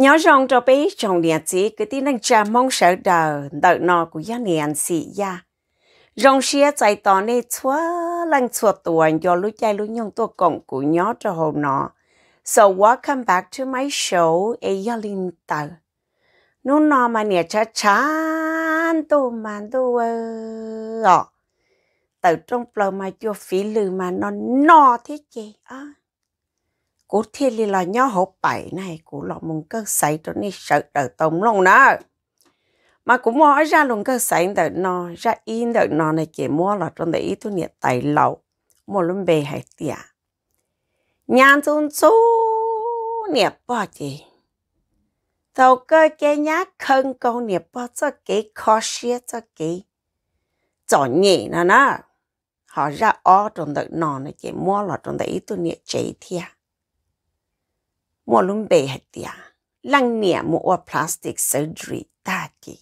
nhớ rằng cho bé trong nhà chỉ cái tin đang cha mong sợ đờ đợi nó của gia niệm sĩ gia rong xia chạy tỏ nê chúa lăng chúa tuổi do lúc chạy lúc nhung tôi cộng của nhớ cho hồ nó so welcome back to my show a gia linh tờ nó nó mà nè cha chán tu mà tu ờ từ trong bờ mà chưa phí lừ mà nó no thế kì à ờ cú thiên li là nhỏ hộp bảy này cú lọ mùng cơ sấy cho nên sợ đỡ tông luôn đó mà cũng mua ra luôn cơ sấy đỡ nó ra in đỡ nó này chỉ mua là trong đấy tôi nhiệt tài lẩu mua luôn bề hay tiệt nhàn xuống số nhiệt bao chị tàu cơ cái nhá khân câu nhiệt bao cho cái khó xia cho cái cho nhỉ nó nó họ ra ó trong đợi nó này chỉ mua là trong đấy tôi nhiệt chạy thiệt mo lung be hetia lang nia mo wa plastic surgery ta kì,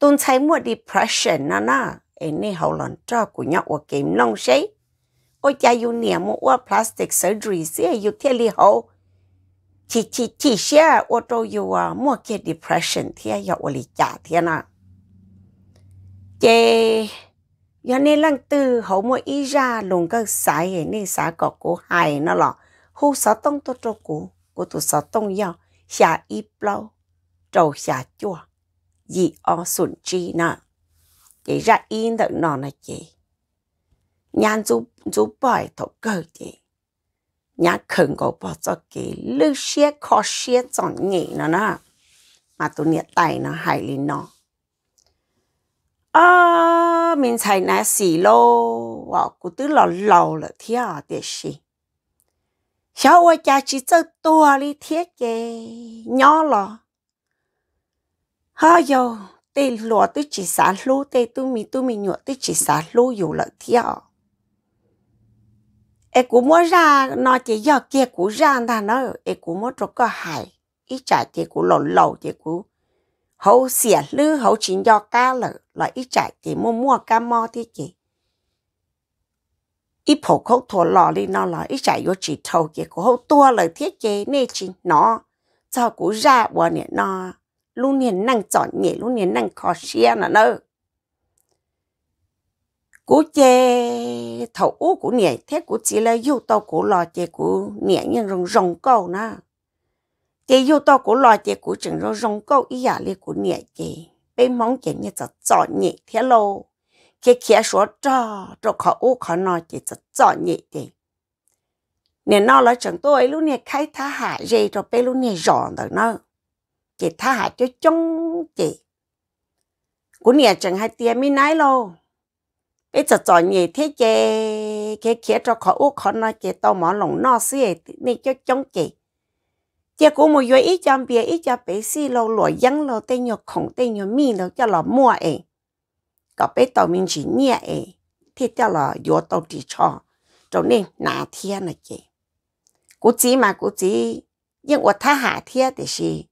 tun chai mo depression na na e ne hau lon cho ku nya wa kem nông sei o cha yu nia mo wa plastic surgery se yu te li ho chi chi chi xia o to yu wa mo ke depression thia ya o li cha thia na che ya ne lăng tư hau mo i ra lung ka sai e ne sa ko ko hai na lo hồ sáu tông tôi cho cụ của tôi sáu tông yêu xả y bao trầu xả chua dị o xuân chi nè chị ra yên được nọ nè chị nhàn chú chú bài thổ cơ chị nhàn khẩn cầu bỏ cho chị lưu xe khó xe chọn nhị nó nè mà tôi nhẹ tay nó hại lên nọ, à mình thấy nè xì lô wow, cô tứ lò lầu là thiệt à thiệt xì 小我家只走多里贴给鸟了。哎呦，对落对只啥路，对对米对米鸟对只啥路有了跳。ai cũng mua ra nó chỉ do kia cũng ra ta nó ai cũng mua cho có hại ít trả kia cũng lộn lầu kia cũng hậu xỉa lư hậu chính do cá lợ là ít trả mua mua cá mo thế 一破口拖老哩那了，一下有几头结果后多了天节那几孬，照顾热我呢那，路年能早年路年能靠些了呢。cú chê thầu ú của nhẹ thế của chỉ là yêu tao của lò chê của nhẹ nhưng rong câu na chê yêu tao của lò chê của chừng rong rong câu ý giả li của nhẹ chê mong chê nhẹ chợ chọn nhẹ thế lâu khi kia số cho cho khó u khó nói chỉ cho cho nhị đi nè nó là chẳng tôi lúc nè khai thả hạ dây cho bé lúc nè rọn được nó chỉ thả hạ cho chung chỉ của nè chẳng hai tiền mi nái lô bé cho cho nhị thế chê khi kia cho khó u khó nói chỉ tao mỏ lòng nó xí nè cho chung chỉ chỉ cũng một vài ít trăm bia ít trăm bé xí lô lụa dăng lô tên nhọ khổng tên nhọ mi lô cho lò mua ấy có bé tàu mình chỉ nhẹ ấy thì cho là vô tàu chỉ cho cho nên nà thiên là chị cô chỉ mà cô chỉ nhưng mà thay hạ thiên thì gì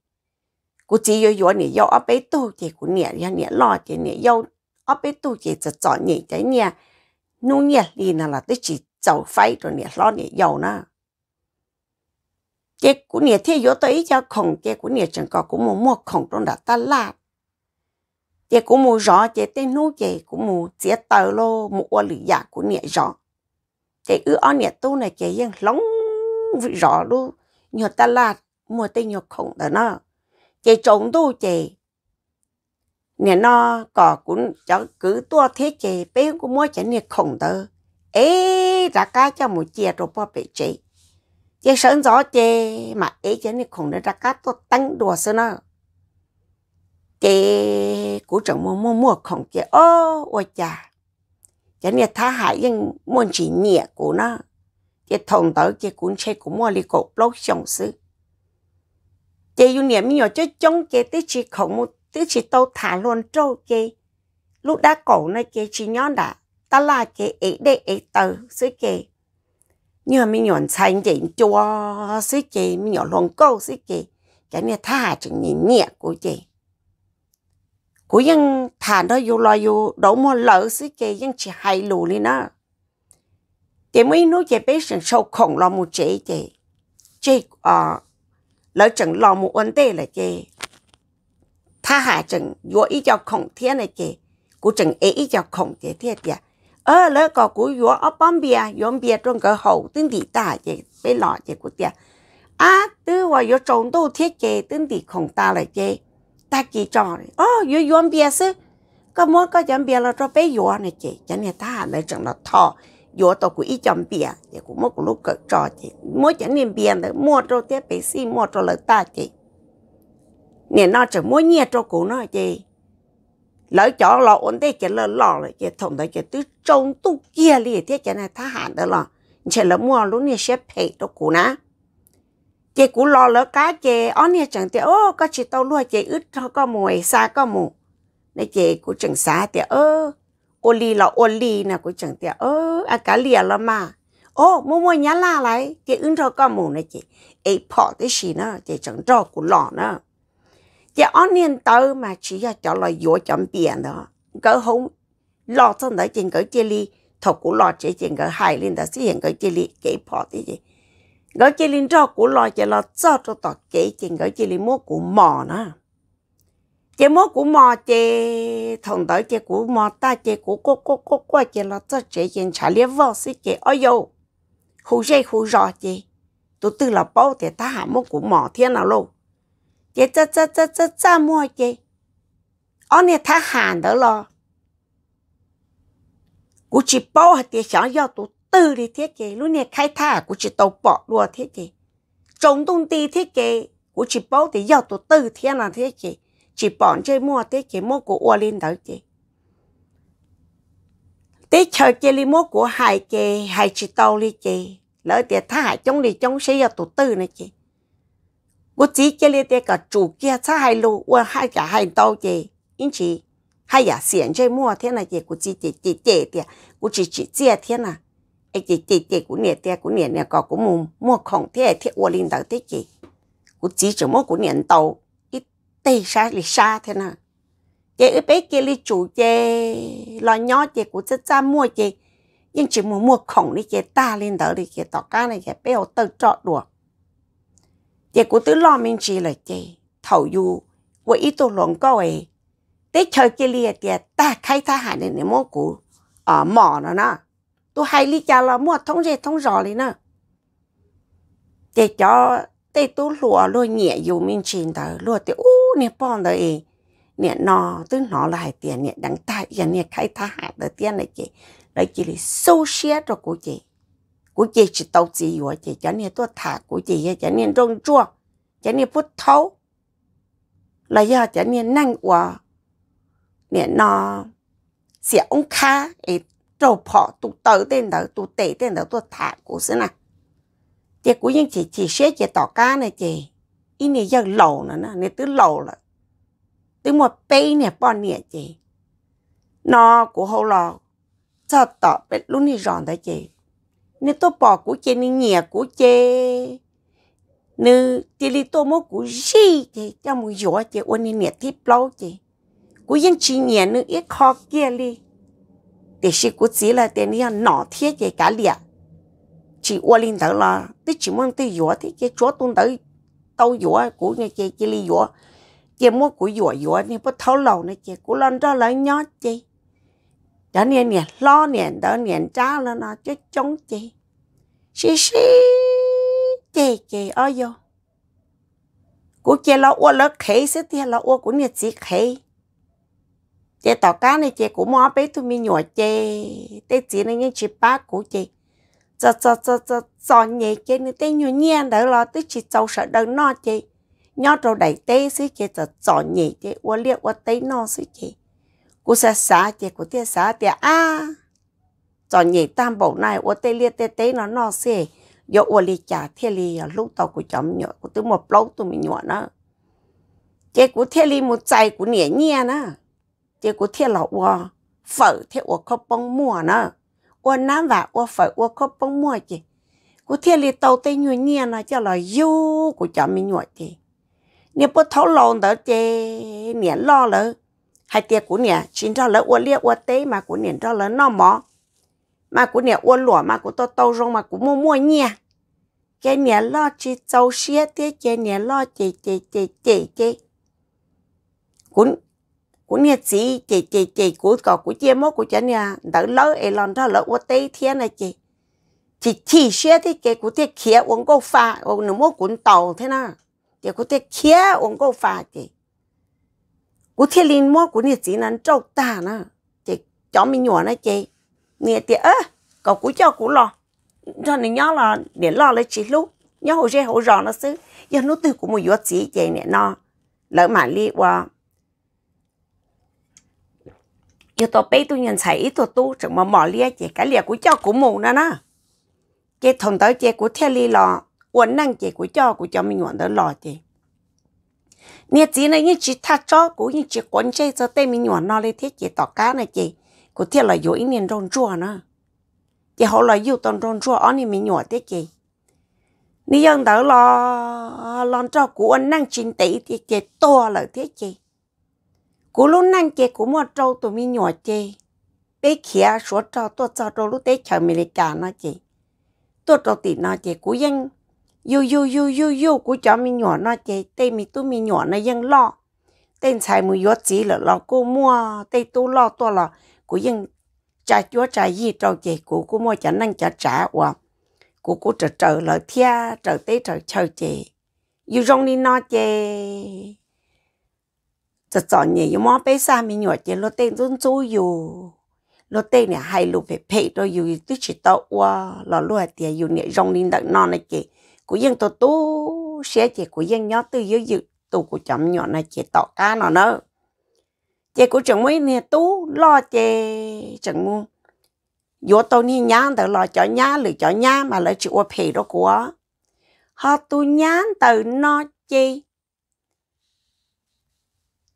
cô chỉ vô vô nè vô ở bé tàu thì cô nhẹ ra nhẹ lo thì nhẹ vô ở bé tàu thì จะ chọn nhẹ cái nhẹ nu nhẹ liền là tới chỉ chầu phải rồi nhẹ lo nhẹ vô nữa cái cú nhẹ thế vô tới cho khổng cái cú nhẹ chẳng có cú mua mua khổng trong đã ta lạc chị cũng mua rõ chị tên nô chị cũng mua chế tờ lô mua ô lì giả của nhẹ rõ chị ư ở nhẹ tu này chị yên lóng rõ luôn nhờ ta là mùa tên nhờ khổng đó nó chị trồng tu chị nè nó có cũng cháu cứ tua thế chị bé cũng mua chị nhẹ khổng đó ê ra cá cho một chia rồi bỏ bể chị chị sớm rõ chị mà ấy chị nhẹ khổng đó ra cá tôi tăng đùa xưa nó cái của trọng mua mua mua không chế ô ô chà cái này thả hại nhưng muốn chỉ nhẹ của nó cái thông tới cái cuốn chế của mua li cổ lâu sống sư cái yêu niệm nhỏ cho chống cái tí chỉ không một tí chỉ tâu thả luôn trâu cái lúc đã cổ này cái chỉ nhỏ đã ta là cái ấy đây ấy tờ sư cái như mà mình nhọn xanh chế chua sư chế mình nhọn luôn câu sư chế chế nè thả chừng nhẹ của cái cú dân thản nó dù lo dù đổ mua lỡ xí kê dân chỉ hay lù đi nó chị mới nói chị bé sinh sâu khổng lo một chị chị chị ờ, à lỡ chẳng lo một vấn đề là cái, thà hạ chẳng dù ý cho khổng thiên này cái, cú chẳng ý ý cho khổng chị thiệt dạ ờ lỡ có cú dù ở bên bia dù bia trong cái hậu tiếng đi ta cái, bé lo cái của tiệt à tư và dù trồng đâu thiết chị tiếng địa khổng ta là cái ta chỉ cho này ô yo yo bia sư có muốn có chẳng bia là cho bé yo này chị chẳng này ta này chẳng là thọ yo tao cũng ít chẳng bia thì cũng mất lúc cỡ cho chị mỗi chẳng niệm bia nữa mua cho tiếp bé xí mua cho lợi ta chị nè nó chẳng mua nhẹ cho cụ nó chị lỡ cho lọ ổn thế chỉ lỡ lọ này, chỉ thủng đó chỉ tứ trông tu kia liền thế chỉ này ta hạn được lọ chỉ là mua lúc này xếp hệ cho cụ nó chị cũng lo lỡ cá chị ó nha chẳng tiếc ô có chị tao luôn chị ướt thôi, có mùi xa có mù nên chị cũng chẳng xa tiếc ơ ô li là ô li nè cũng chẳng tiếc ơ à cá lìa là mà ô mua mua nhá la lại chị ướt thôi có mù nè chị ấy bỏ cái gì nữa chị chẳng cho cũng lo nữa chị ó niên tớ mà chỉ là cho lo vô chấm biển đó cỡ không lo cho đấy chỉ cỡ chị li thọc cũng lo chị chỉ cỡ hài lên đó xí hiện cỡ chị li cái bỏ cái gì gỡ chỉ linh cho của lo chỉ lo cho cho tọt kế chừng gỡ chỉ linh mua của mò nữa chỉ mua của mò chỉ thằng đó chỉ của mò ta chỉ của cô cô cô cô chỉ lo cho chỉ chừng trả liên vô sĩ chỉ ôi yo hú dây hú rõ chỉ tôi tự là bao thì ta hạ mua của mò thiên nào luôn chỉ cha cha cha cha cha mua chỉ ông này ta hàn đó lo cũng chỉ bao thì sáng giờ tôi từ thì thiết kế lúc này khai thả của chị tàu bỏ lùa thiết kế trống tung ti thiết kế của chị bảo thì giàu tổ từ thiên là thiết kế chị bỏ chơi mua thiết kế mua của ua lên đó chị tế chờ chế li mua của hai kê hai chị tàu li kê lỡ tiệt thả hải trong li trong xây giàu tổ từ này chị của chỉ chế li tiệt cả chủ kia thả hai lô ua hai cả hai tàu chị in chị hai giờ xiển chơi mua thiên là chị của chị chị chị chị tiệt của chị chị chị thế này ai chị chị chị cũng nhẹ tia cũng có cũng mua mua không thế thế uo linh đạo thế chỉ chỉ mua cũng nhẹ tàu ít tê sa lì thế nào chị ở bên chủ chị lo nhỏ chị cũng rất ra mua chị nhưng chỉ mua mua không đi chị ta lên đó đi chị tỏ cá này chị bé ở tơ trọ đùa chị là chị thầu du của ít tôi lòng câu chơi kia lì tia ta khai thác hải này mua cũ mỏ nó nó tôi hay lý cha là mua thông rệt thông rõ lên nè để cho để tôi lúa lúa nhẹ dù mình chín tờ lúa thì u nè bọn tờ ấy nè nó tức nó là tiền nè đăng tay giờ nè khai thác hạt tờ tiền này chị đấy chị là sâu xét rồi của chị của chị chỉ tàu gì vậy chị cho nè tôi thả của chị cho nè rong chua cho nè phút thấu là do cho nè năng quá nè nó sẽ ông khá trâu phọ tụ tớ tên đó tụ tể tên đó tụ thả của xứ này chị cũng nhưng chị chị xế chị tỏ cá này chị ý này giờ lẩu nữa nè này tứ lẩu rồi, tứ một bê này bọn nè chị nó của hậu lò cho tỏ bê luôn đi ròn đấy chị này tôi bỏ của chị này nhẹ của chị nữ chị đi tôi mua của gì chị cho một gió chị ôn nè thiết lâu chị của dân chị nhẹ nữ ít khó kia đi để sĩ của chị là để nhà nọ thiết gì cả liền chỉ uo lên đó là tức chỉ muốn tới gió thì chỗ tung tới tàu gió của người kia kia ly gió mua của gió gió nên bắt thấu lầu này kia của lần đó là nhớ chị đó nè nè lo nè đó nè cha là nó chứ chống chị xí xí chị chị ơi vô của kia là uo là khế sẽ thì là uo của người chị khế chế tỏ cá này chế cũng mua bé tôi mình nhỏ chế tê chỉ này nghe chị ba của chị cho cho cho cho cho nhẹ chế này tê nhỏ nhẹ đỡ lo tê chỉ trâu sợ đỡ nó chế nhỏ trâu đẩy tê xí chế cho cho nhẹ chế qua liệt qua tê nó xí chế cú sa sa chế của tê sa tê a cho nhẹ tam bộ này qua tê liệt tê tê nó nó xí do qua liệt chả thế li lúc tàu của chồng nhỏ của tụi một lâu tôi mình nhỏ nó chế của thế li một chạy của nhẹ nhẹ nữa 结果贴了我否贴我可崩墨呢，我难话我否我可崩墨去，我贴里头对女年呢叫了有个叫没女的，你不偷懒的这年老了，还贴姑娘，寻找了我列我对嘛姑娘找了那么，嘛姑娘我裸嘛姑到刀中嘛姑摸摸你。cái nhà lo chỉ tàu xe thế cái nhà lo chỉ chỉ chỉ chỉ chỉ cũng của nhà chị chị chị chị của cọ của chia mốt của chị nhà đỡ lỡ e lon đó lỡ uất tây thiên này chị chị chỉ xe thì cái của tiết kia uống câu pha uống nước mốt cuốn tàu thế na thì của tiết kia uống câu pha chị của thiên linh mốt của nhà chị nó trâu ta na chị cho mình nhỏ này chị nhà thì ơ cậu của cho của lo cho nên nhớ là để lo lấy chị lúc nhớ hồ xe hồ rò nó xứ giờ nó từ của một vợ chị chị nè nó lỡ mà li qua cho tôi bé tôi nhận thấy tôi tu chẳng mà mỏ lia chỉ cái lia của cho của mù nữa nè cái thằng tới chỉ của theo lia lò uốn năng chỉ của cho của cho mình uốn tới lo chỉ nè chỉ này như chỉ thắt cho của như chỉ quấn chơi cho tay mình uốn nó lên thế chỉ tỏ cá này chỉ của theo là dối nên rong chua nữa chỉ họ là yêu tông rong chua anh mình uốn thế chỉ nè dân tới lo lon cho của uốn năng chín tỷ thì chỉ to là thiết chỉ cú lúc nãy chị cú mua trâu tụi mình nhỏ chị bé kia số trâu tôi trâu lúc đấy chờ mình lại trả tôi trâu tiền nó chị cú dân yo yo yo yo yo cú cho mình nhỏ nó chị tên mình tụi mình nhỏ nó dân lo tên xài mùi gió chỉ là lo cô mua tên tôi lo tôi là cú dân trả chúa trả gì trâu chị cú cú mua trả năng trả trả hoặc của cô trở trở lời thia trở tế trở chờ chè yêu rong đi no chè จะจอนเนี่ยมอไปซามีหนวดเจรถเต้นรุ่นจู้อยู่รถเต้นเนี่ยให้ลูกเพ่ๆตัวอยู่ตุชิตอว่าหล่อลูกเตียอยู่เนี่ยรองนินดักนอนในเกกูยังตัวตู้เสียเจกูยังย้อตื้อเยอะๆตู้กูจำหนวดในเจต่อก้านอนเนอะเจกูจังไม่เนี่ยตู้รอเจจังงูอยู่ตัวนี้ย่างแต่รอจ่อย่างหรือจ่อย่างมาเลยจิว่าเพ่ตัวกูฮะตู้ย่างแต่นอเจ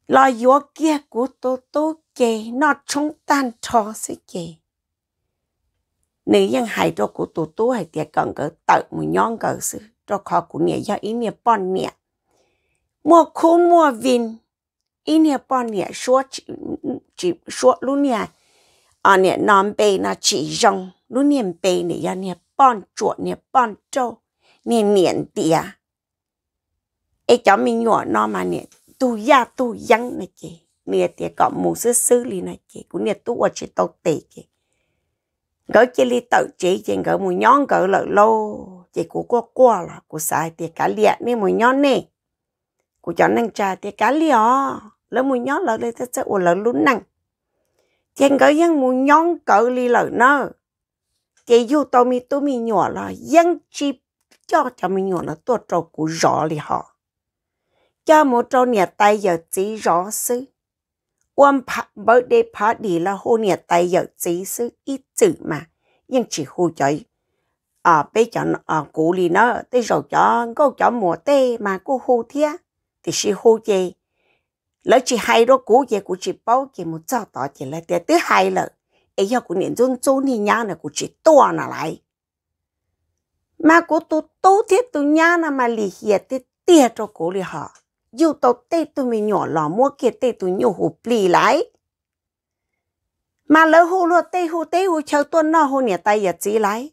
lo yếu kia của tôi tôi kề nó trong tan cho sẽ kề nếu yang hại đó của tôi tôi hay tiệt cần cái tự một nhon cái sự cho khó của nhà do ý nhà bọn nhà mua khu mua vin ý nhà bọn nhà số chỉ chỉ số luôn nhà à nhà non bê nó chỉ rong luôn nhà bê nhà do nhà bọn chuột nhà bọn trâu nhà niệm tiệt ấy cháu mình nhỏ nó mà niệm tu ya tu yang này chị nè thì có mù sư sư li này chị cũng nè tu ở chị tàu tì chị gỡ chị li tự chế chị gỡ mù nhón gỡ lợi lô chị của qua qua là của sai thì cá liệt nè mù nhón nè của cho năng trà thì cá liệt lỡ mù nhón lỡ đây tất sẽ ủa lỡ lún năng chị gỡ yang mù nhón gỡ li lỡ nơ chị dù tao mi tu mi nhỏ là yang chi cho cho mi nhỏ là tuột trâu của rõ li họ cho một trâu nhà tay giờ chỉ rõ sư quân phá bớt đê phá đi là hô nhà tay giờ chỉ sư ít chữ mà nhưng chỉ hô chơi à bây giờ à cụ lì nó tới rồi cho có cho mùa tê mà cô hô thia thì sẽ hô gì lỡ chỉ hay đó cụ gì cụ chỉ bao chỉ một cho tỏ chỉ là tiền thứ hai lợ ấy giờ cụ niệm run run thì nhá là cụ chỉ to là lại mà cụ tu tu thiết tu nhá là mà lì hiệt thì tiệt cho cụ lì họ yêu tao tê tụi mình nhỏ lò mua kia tê tụi nhiều hụp lì lại mà lỡ hụ lúa tê hụ tê hụ chờ tuần nọ hụ nhà tay giờ chỉ lại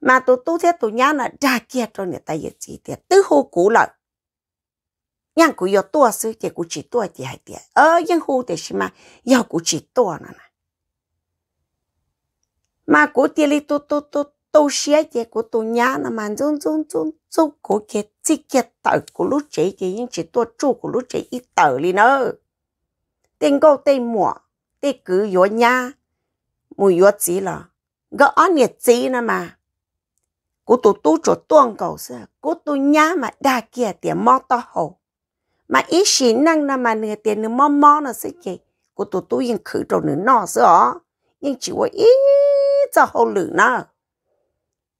mà tụ tu thế tụ nhá là ra kia cho nhà tay giờ chỉ tiệt tứ hụ cũ lại nhưng cũng yêu tua sư thì cũng chỉ tua thì hay tiệt ở nhưng hụ thì xí mà yêu cũng chỉ tua nè mà cũng tiệt li tu tu tu tôi sẽ chế của tôi nhà là mà zông zông zông zông của cái chỉ cái tờ của lúc chế cái những chỉ tôi chú của lúc chế ít tờ đi nữa tên câu tên mùa tên cứ yếu nhá mùi yếu gì là gỡ ăn nhiệt gì nữa mà của tôi tu cho tuôn cầu sơ của tôi nhà mà đa kia tiền mò to hồ mà ít xí năng là mà nửa tiền nửa mò mò nó sẽ kì của tôi tu yên khử cho nửa nọ sơ nhưng chỉ có ít cho hồ lử nữa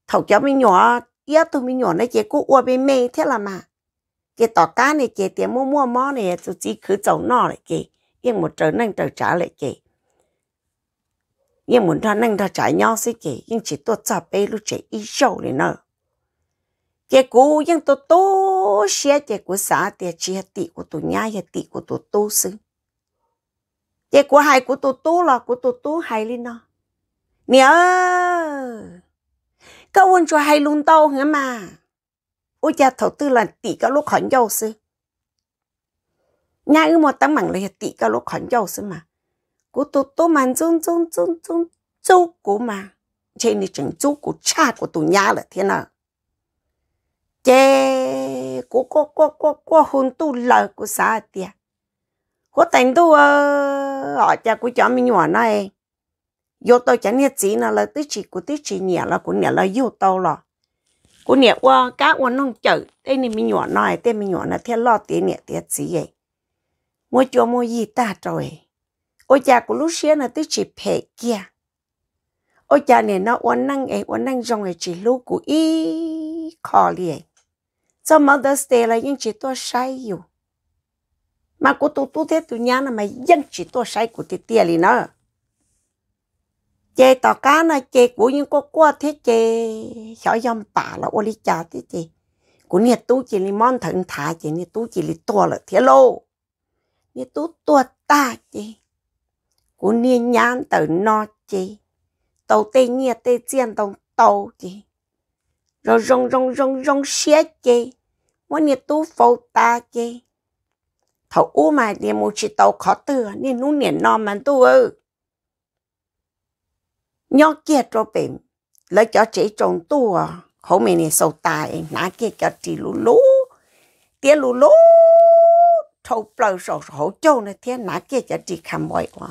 thầu cho mình nhỏ yếu tụi mình nhỏ này chế cú ua bên mê thế là mà cái tỏ cá này chế tiền mua mua mó này tụi chỉ cứ chậu nọ lại kì yên một trở nâng trở trả lại kì yên muốn ra nâng ra trả nhau xí kì yên chỉ tôi trả bê lúc chế ý sâu này nọ cái cú yên tôi tố xe chế của xã tiền chỉ hạt tị của tụi nhai hạt tị của tụi tố xứ chế của hai của tụi tố là của tụi tố hai lên nọ nhớ tao vẫn cho hay luôn tao hả mà ôi cha thầu tư là tỷ cái lúc khẩn giàu sư nhà ư một tấm mảng là tỷ cái lúc khẩn giàu sư mà cô tô tô mà trung trung trung trung trung của mà trên này chẳng trung của cha của tụi nhà là thế nào chê của cô cô cô cô hôn tu lời của xã tiệt hốt thành tu ở cha của chó mình nhỏ này yo tao chẳng nhớ gì nào là tí chỉ của tí chỉ nhẹ là của nhẹ là yêu tao là của nhẹ qua cá qua nông chợ đây này mình nhỏ nói đây mình nhỏ là thiên lo tiền nhẹ tiền gì vậy mua cho mua gì ta rồi ôi cha của lúc xưa là tí chỉ phê kia ôi cha này nó uốn năng ấy uốn năng trong ấy chỉ lúc của y khó liền cho Mother's Day là những chỉ tôi sai yêu mà cô tôi tôi thế tôi nhá là mà dân chỉ tôi sai của tiền tiền liền nữa chế tỏ cá na chế của những cô qua thế chế, xỏ dòng bà là ô lý thế chế, của nhiệt tú chỉ li món thận thả chỉ nhiệt tú chỉ li to là thế lô nhiệt tú to ta chê của nhiệt nhãn tử no chê tàu tê nhiệt tê chiên tàu tàu chê rồi rong rong rong rong xé chê mỗi nhiệt tú phô ta chê thầu u mà đi mua chỉ tàu khó tử nên nú nhiệt no mà tu ư nhớ kia cho bể lấy cho chế trồng tua hậu mình này sầu tài nã kia cho chỉ lú lú tia lú lú thâu bờ sầu hậu châu nè thiên nã kia cho chị khăm mọi quá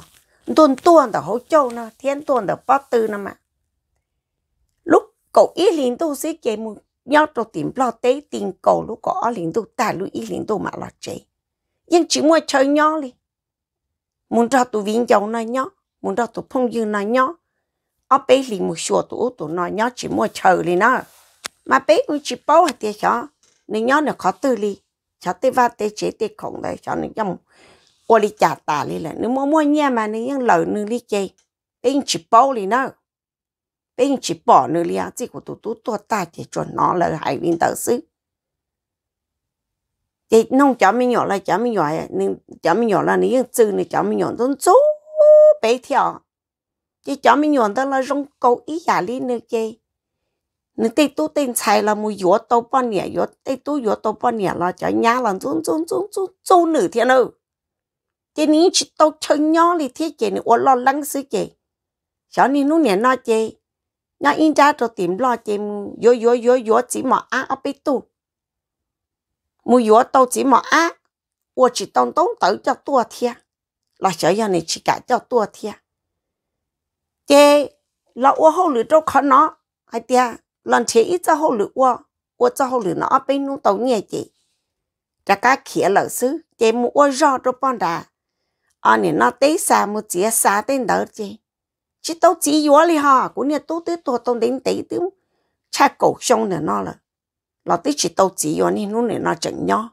tuần tuần đó hậu châu nè thiên tuần đó bát tư nè mà lúc cậu ý liền tu sĩ kia mu nhớ cho tìm lo tế tiền cầu lúc có liền tu ta lúc ý liền tu mà lo chế nhưng chỉ muốn chơi nhớ đi muốn cho tụi viên chồng nè nhớ muốn cho tụi phong dương nè nhớ ở bên lì một số tụ tụ nó nhớ chỉ mua chờ lì nó mà bên u chỉ bảo hạt tiền cho nên nhớ nó khó tư lì cho tới va tới chế tới không đấy cho nên trong qua lì trả tà lì là nếu mua mua nhà mà nên những lời nên lì chơi bé chỉ bảo lì nó bé chỉ bảo nữa lì ăn chỉ của tụ tụ tụ ta chỉ cho nó là hai viên đầu sư chị nông cháu mình nhỏ là cháu mình nhỏ nên cháu mình nhỏ là những chữ này cháu mình nhỏ tôn chú bé theo chỉ cho mình nhuận đó là rong câu ý giả lý nữa chứ nên tê tu tên chạy là mùi yếu tố bao nhiêu yếu tê tu yếu tố bao nhiêu là cho nhà là run run run run run nửa thiên nữa thế ní chỉ tao chơi nhỏ thì thiết kế này ôn lo lắng sự kế cho nên lúc này nó chơi nó in ra rồi tìm lo chơi yo yo yo yo chỉ mà á ở bên tu mùi yo tao chỉ mà á ủa chỉ tông tông tới cho tua thiên, là cho nhà này chỉ cả cho tua thiên chế lọ ô hô lử đâu khó nó hay tia lần chế ít cho hô lử ô ô cho hô lử nó bên nu tàu nhẹ chị ra cá khía lợ xứ chế mu ô rò đâu bọn đà anh nè nó tế xa mu chế xa tên đỡ chị chỉ tao chỉ yếu li ha cũng nè tôi tế tôi tôi đến tế tiêu cha cổ xong nè nó là lọ tế chỉ tao chỉ yếu nè nó nè nó chỉnh nhau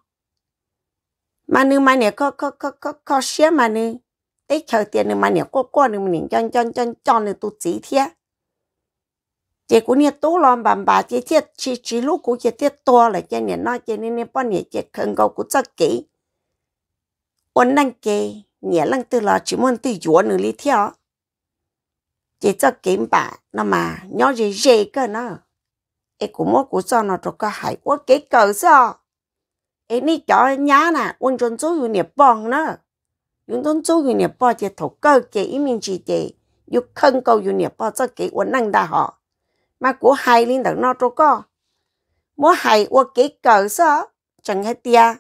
mà nữ mà này có có có có có xe mà này ấy chờ tiền nữa mà nhỉ qua qua nữa mình chọn chọn chọn chọn nữa tụt chỉ thế chị cũng nhớ tú lo bà bà chỉ thiết chị chị lúc cũng chị thiết to là chị nhớ nói chị nên bao nhiêu chị cần cầu cũng rất kỹ ổn năng kề nhớ năng từ là chỉ muốn từ chỗ nữa đi theo chị cho kiếm bà nó mà nhớ gì gì cơ nó em cũng muốn cũng cho nó được cái hải quốc cái cơ sao em đi cho nhá nè ôn chuẩn số nhiều bong nữa 用东做有年八节头高给一面之节，有坑高有年八则给我弄得好，mà của hai linh đầu nó cho có, mỗi hai 我给狗说，chẳng hết dia,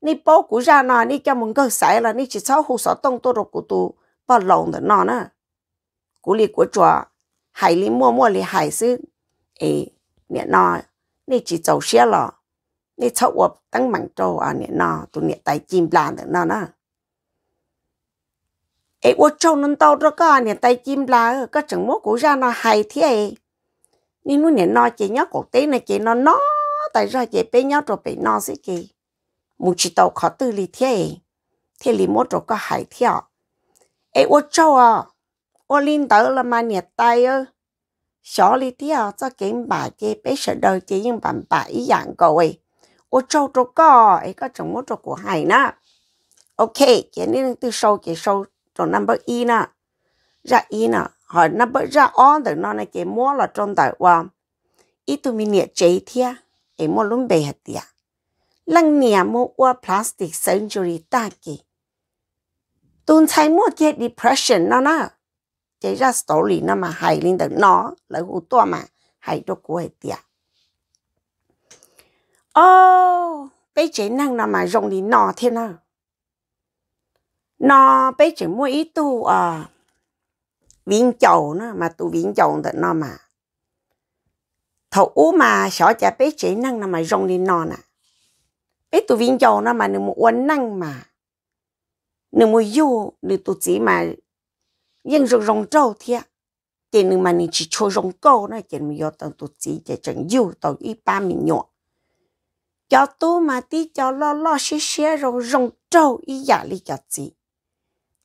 ni bỏ của ra nó ni cho mình cơ sải là ni chỉ sáu hồ sáu tông tôi rồi của tôi bỏ được nó nữa, của li của chùa, hai linh mua mua li hai sư, ê, nè nó, ni chỉ giàu xe lọ, ni sáu 我当满洲啊，nè nó, tôi nè tài chim làm được nó nữa ấy ô trông nó tao đó có à, nè tay chim lá à, có chẳng mốt của ra nó hay thế ấy à? nhưng nó nè nó chị nhớ cổ tế này chị nó nó tại ra chị bé nhớ rồi bị nó sẽ kì mù chị tàu khó tư lý thế ấy thế lý mốt rồi có hay thế ạ ấy ô trâu à ô linh tớ là mà nè tay ơ xó lý thế à cho kiếm bà chỉ bé sợ đời chỉ nhưng bằng bà ý dạng cậu ấy ô trâu rồi có ấy có chẳng mốt rồi của hay nè ok chỉ nên từ sâu chỉ sâu trong number e nè ra e nè hỏi number ra on từ nó này cái mua là trong tài qua ít tụi mình nhẹ chế thia em mua luôn bề hết tiệt lăng nhà mua qua plastic surgery ta kì tuần sau mua cái depression nó nè chế ra story nó mà hay lên được nó lại hú to mà hay được cô hết tiệt ô oh, cái chế năng nó mà rong đi nọ thế nào nó bây chỉ mua ít tu à viên chầu nó mà tu viên chầu thì nó mà thầu u mà sợ cha bé chỉ năng nó mà rong đi non à, bé tu viên chầu nó mà nửa một năng mà nửa một yêu nửa tu chỉ mà nhưng rong rong trâu thiệt tiền nửa mà nửa chỉ cho rong câu nó chỉ mua do tao tu chỉ chỉ chẳng yêu tao ít ba mình nhọ cho tu mà tí cho lo lo xí xí rong rong trâu ít giả lý cho chị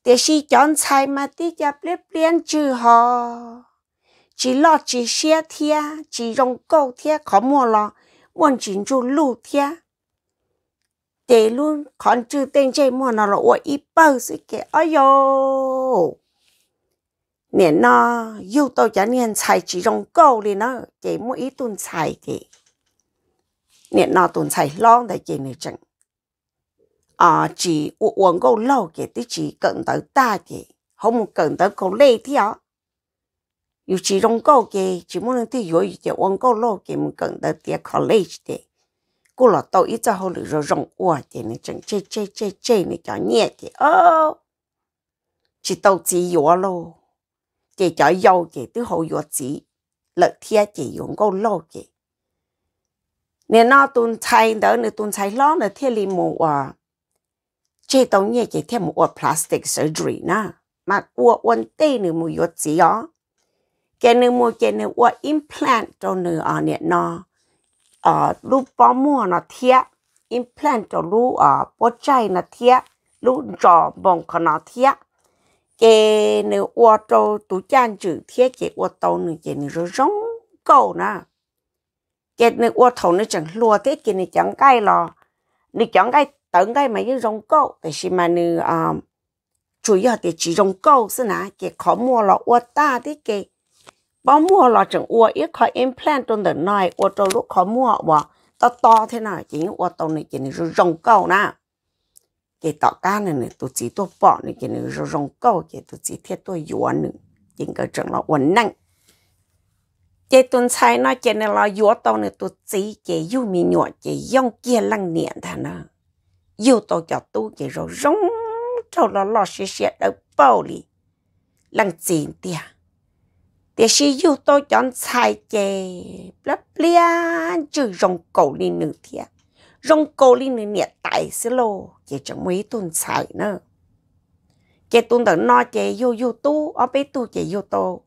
để xí chọn 菜嘛，底下不变就好。chỉ lo chỉ xe thia chỉ rong câu thia khó mua lo muốn chỉ chú lu thia để luôn còn chữ tên chơi mua nó là ủa ít bao sự kệ ơi yo nè nó yêu tôi chả nên xài chỉ dùng câu đi nó chỉ mua ít tuần xài kệ nè nó tuần xài lo để chỉ này chẳng à chỉ uống câu lâu kì tí chỉ cần tới ta kì không cần tới câu lê theo dù chỉ rong câu kì chỉ muốn thì rồi chỉ uống câu lâu kì muốn cần tới tiếc college thì cô là tôi ít cho hồ lì rồi rong uống thì nó chẳng chê chê chê chê nó cho nhẹ thì ô chỉ tôi chỉ lô chỉ cho yếu kì tí hồ yếu chỉ lợi thiệt chỉ uống câu lâu kì nên nó tuân đó nên tuân chạy lo là thiên lý mù ờ chế tông nhẹ chỉ thêm một plastic surgery na mà ua ôn tê nữa gì ó cái nữa mua implant cho nữa ở nè ờ lúc bỏ mua nó thiệt implant cho lúc ở bỏ chai nó thiệt lúc trò bông của nó thiệt cái nữa ua cho tủ chan chữ thiệt cái ua tàu nữa cái nữa rong cầu na cái nữa ua thầu nữa chẳng lùa thế cái nữa chẳng cái lò nữa chẳng cái tận cái mà cái rong câu tại mà nữ à chủ yếu thì chỉ rong câu xin à cái khó mua là ô ta thì cái bao mua là chẳng ô ít khó implant trong đời này ô trong lúc khó mua bỏ to to thế nào chỉ ô tàu này chỉ là câu nè cái tàu cá này này tụt tụt bỏ này cái này rong câu cái tụt chỉ tụt yuan nữa chỉ cái chẳng là uẩn năng chế tuần sai nó chế này là yuan tàu này tụt chỉ chế yêu mi nhọ chế yong kia lăng niệm thà nào yêu tôi cho tôi cái rồi rong trâu lo lo xì xì đâu bao lăng chín tia tia xì yêu tôi chọn sai chè bla bla chứ rong cổ lì nửa tia rong cổ lì nửa nhẹ tại xí lô chỉ chẳng mấy tuần nữa chỉ tuần đó nó chỉ yêu yêu tu ở bên tu chỉ yêu tu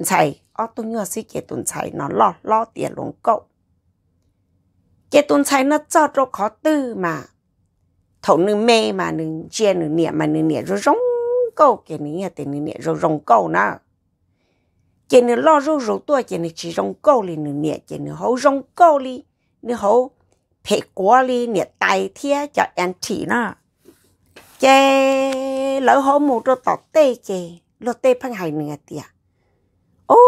sai ở tu nhớ xí chỉ tuần sai nó lo lo tia luôn cậu chỉ tuần sai nó cho rồi khó tư mà thấu nữ mê mà nữ chia nữ niệm mà nữ niệm rồi rong câu cái nữ nhà tên nữ niệm rồi rong câu nó chỉ nữ lo rồi rồi tuổi chỉ nữ chỉ rong câu li nữ niệm chỉ nữ hấu rong câu li nữ hấu phê quá li niệm tài thia cho anh chị nó chê lỡ hấu một đôi tọt tê chê lỡ tê phăng hài nữ tiệt ô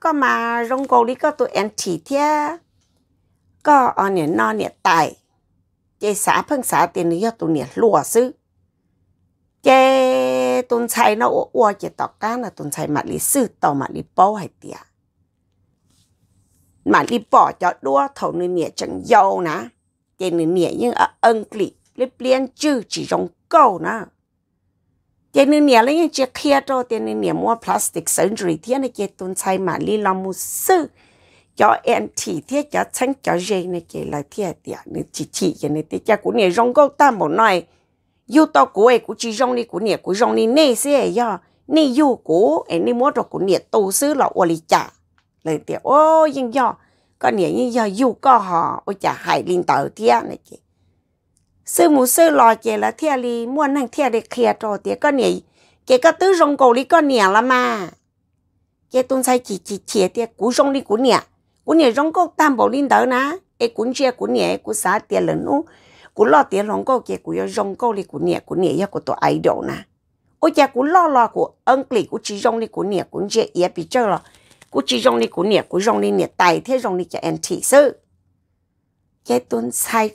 có mà rong câu li có tụ anh chị thia có ở niệm no niệm tài จสาเพิงสาเตียนี้ยตัวเนี่ยลัวซื้อ เจตุนชัยนะอ้วเจต่อกานะตุนชัยมาลีซื้อต่อมาลีป้อให้เตียมาลีป้อจะดัวเท่านีเนี่ยจังยาวนะ เจนเนี่ยยังอังกฤษเปลี่ยนชื่อจีรงเก้านะเจนเนี่ยแล้วยังจะเคลียร์ตัวเจนเนี่ยมัวพลาสติกเซอร์เจอรี่เทียนเจตุนชัยมาลีลามุซื้อ cho em chỉ thiết cho xanh cho dây này kể là thiết à, tiệt nữa chỉ chỉ cái này tiệt cho của nè rong câu ta một nói yêu to của ấy của chỉ rong đi của nè của rong đi nè xe yo nè yêu của em nè mua rồi của nè tu sư là ô lì chả lời tiệt ô nhưng yo con nè nhưng yo yêu có họ ô chả hại linh tờ tiệt này kể sư mù sư lo kể là thiết đi mua năng thiết để kia cho tiệt con nè kể cả tứ rong cầu đi con nè là mà kể tuân sai chỉ chỉ chỉ tiệt của rong đi của nè cũng nhẹ rong có tam bảo linh đó na ấy cũng chia cũng nhẹ cũng xả tiền lớn u cũng lo tiền rong có kia cũng rong có đi cũng nhẹ cũng nhẹ cái của tôi ai đâu na ôi cha cũng lo lo của ông lì cũng chỉ rong đi cũng nhẹ cũng chia ya bị chơi rồi cũng chỉ rong đi cũng nhẹ cũng rong cái này tài thế rong đi cho anh thị sư cái tuần sai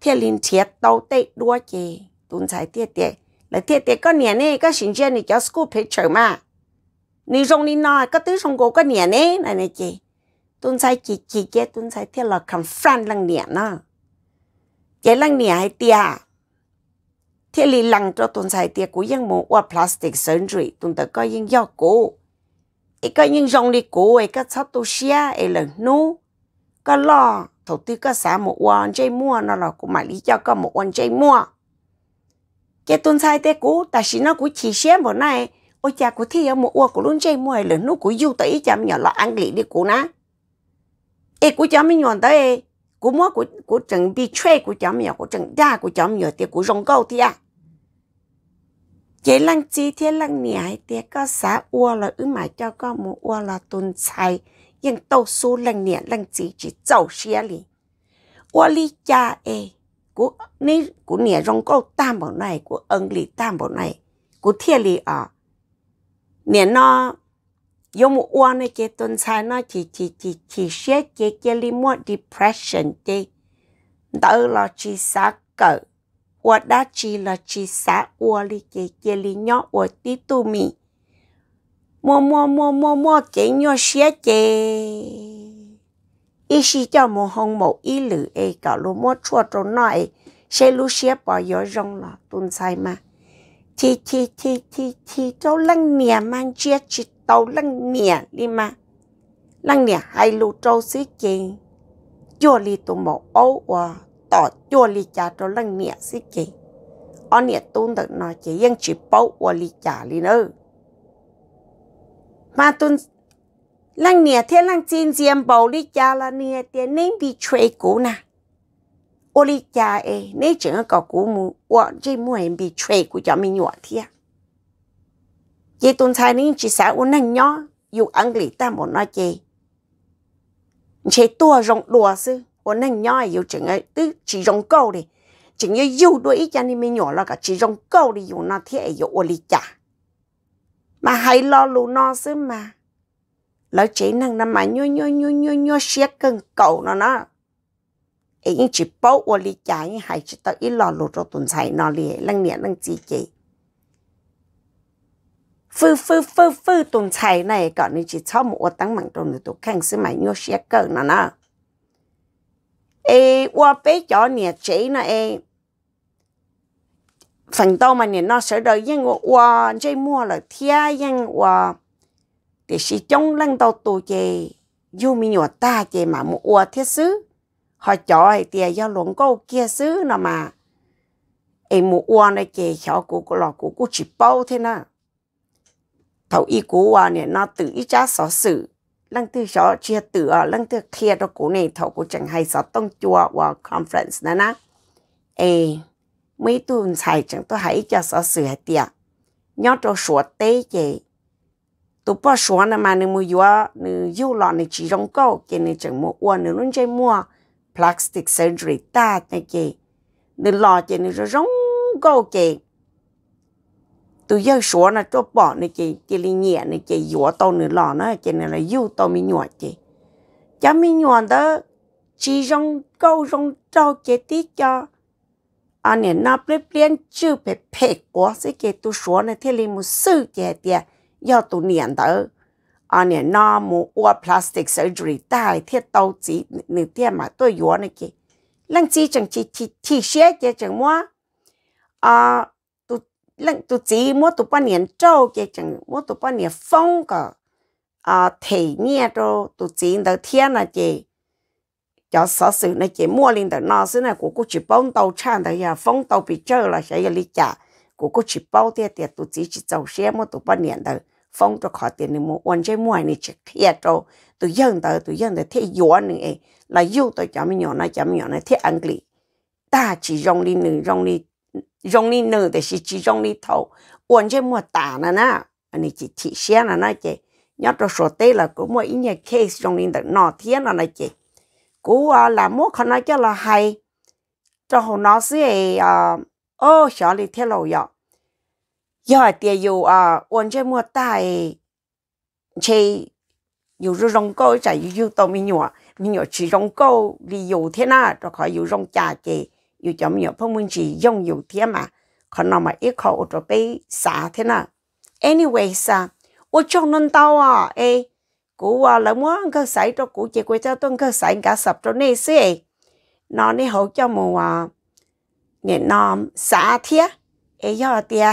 thế linh thiệt tàu tệ đua chè tuần sai tiệt tiệt, là tiệt tiệt cái nhẹ này cái sinh viên này cho school picture mà ni rong ni nói cái tứ rong cô cái nhẹ này này này chị tuần sai chỉ chỉ cái tuần sai theo là confront lăng nhẹ nó cái lăng nhẹ hay tia thế lì lăng cho tuần sai tia cũng dân mồ qua plastic surgery tuần tự coi dân do cổ ý coi dân rong đi cổ ấy các cháu tu xia ấy là nô có lo thầu tư có xã một quan chơi mua nó là cũng mà lý do có một quan chơi mua cái tuần sai tia cũ ta xin nó cũng chỉ xem một này ôi cha của thi ở một quan của luôn chơi mua ấy e là nu của du tới chăm nhỏ là ăn lì đi cổ ná ê của cháu mình nhọn tới của mua của của chuẩn bị chơi của cháu mình của chuẩn đa của cháu mình thì của rong câu thì à chế lăng chi thế lăng nhảy thì có xã ua là ứ mà cho có một ua là tuần sai nhưng tàu số lăng nhảy lăng chi chỉ dầu xe lì ua lì cha ê của ní của nhảy rong này của ân lì tam bộ này của thiên lì à nó 有么我呢？这顿菜呢？只只只只些这这里么 depression 的，到了只啥个？我 đã chỉ là chỉ xã ua li kê kê li nhỏ ua tí tu mi. Mô mô mô mô mô kê nhỏ xế kê. Ý xí cho mô hông mô ý lử ê gạo lô mô chua trô nọ ê. E. Xế lú xế bỏ yếu rong là tuần sai mà thì thì thì thì thì tàu lăng nè mang chia chỉ tàu lăng nè đi mà lăng nè hai lũ tàu xí chén chua li tụ mộ ấu và tỏ chua li cha tàu lăng nè xí chén ở nè tuôn được nó chỉ yên chỉ bao và li cha li nữa mà tuôn lăng nè thế lăng chín diêm bầu li cha là nè tiền nên bị chơi cũ nè ô li cha ấy nấy chừng có cú mù ô chỉ mua em bị chơi của cho mình nhỏ thiệt à? chị tuần sai nên chỉ sợ ô năn nhó dù ăn lì ta một nói chị chị tua rong đùa sư ô năn nhó dù chừng ấy tứ chỉ rong câu đi chừng như dù đôi ít cho nên mình nhỏ là cả chỉ rong câu đi dù nó thiệt dù ô li cha mà hãy lo lù nó sư mà lỡ chị năng nằm mà nhô nhô nhô nhô nhô xiết cân cầu nó nó ấy chỉ bảo ô lý giải nhưng hay chỉ tới ít lò lụt rồi tuần chạy nó lì lăng nhẹ lăng gì gì phư phư phư phư tuần này còn nên chỉ cho một ô mạng tuần tụ khăn xí mày nhô xe cờ nó nè ê bé chó nhẹ chế nó ê phần tao mà nhẹ nó sợ đời nhưng ô mua lời thia nhưng ô để chỉ chống lăng tao tù chê mình nhỏ ta chê mà một thiết xứ họ cho ai tiền giao luận câu kia xứ nào mà em mua uan này kề khéo của của lọ của của chỉ bao thế na thầu y của uan này nó tự ý trả sở sự lăng tư sở chia tự à lăng tư kia đó của này thầu của chẳng hay sở tông chùa và conference nè na ê mấy tuần xài chẳng tôi hãy cho sở sự hết tiệt nhớ cho sủa tế kề tụ bỏ sủa nè mà nè mua uan nè yêu lọ nè chỉ rong câu kia nè chẳng mua uan nè luôn chơi mua plastic surgery ta ta chị nên lo chị nên rồi rong go chị tôi giờ số là cho bọ này chị chị li nhẹ này chị dúa tao nữa lo nó chị này là yêu tao mi nhọ chị cha mi nhọ đó chỉ rong go rong trâu chị tí cho à này nó biết biến chữ phải phải quá sẽ cái tôi số này thế li một sự chị tiệt do tôi niệm đó 啊，你那么我 plastic surgery 带贴刀子，你贴嘛都有那个，人只整只只只些个整么啊，都人都只么都把年照个整，么都把年风个啊，体面都都只到天那个。cho sở sự này chỉ mua lên từ nó xứ này của cô chỉ bông tàu chan đấy à phong tàu bị chơi là sẽ là lý trả của cô chỉ bao tiền tiền tụi chỉ chỉ giàu xe mà tụi bao nhiêu đấy phong cho khó tiền nên muốn quan chế mua này chỉ thiệt cho tụi dân tới tụi dân tới thiệt yếu này là yêu tới chấm nhỏ này chấm nhỏ này thiệt anh lì ta chỉ rong đi nửa rong đi rong đi nửa thì chỉ chỉ đi thầu quan chế mua tả nè nè anh chỉ thị xe là nè chị nhớ cho số tê là cũng mua ít nhà case rong đi được nọ thiệt là nè chị cú à, là mua khả năng cho là hay cho hồ nó sẽ à ô xóa đi theo lầu dọc giờ thì dù à ôn chơi mua tài chơi dù rồi rong câu chạy dù tao mình nhỏ mình nhỏ chỉ rong câu đi dù thế nào rồi khỏi dù rong trà kì dù cho mình phong mình chỉ dùng dù thế mà còn nó mà ít khẩu rồi bị xả thế nào anyway sa ô trong nên tao à ê cú à là muốn ăn cơ sải cho cú chị cho tôi ăn cơ sải cả cho nè xí nó nè hậu cho mùa nghệ nòm xả thiết ê do tia